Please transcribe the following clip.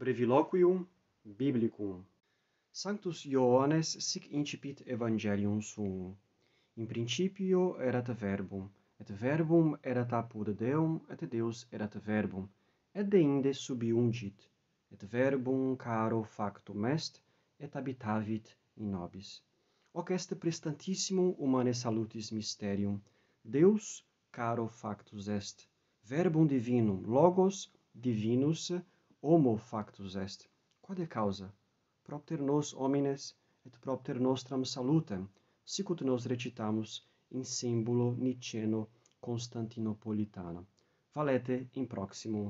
breviloquium biblicum. Sanctus Ioannes sic incipit evangelium suum. In principio erat verbum, et verbum erat apud Deum, et Deus erat verbum, et deinde subiungit, et verbum caro factum est, et habitavit in nobis. Hoc est prestantissimum humane salutis mysterium. Deus caro factus est, verbum divinum, logos divinus, homo factus est. Quod de causa? Propter nos homines et propter nostram salutem, sic ut nos recitamus in symbolo niceno constantinopolitano. Valete in proximo.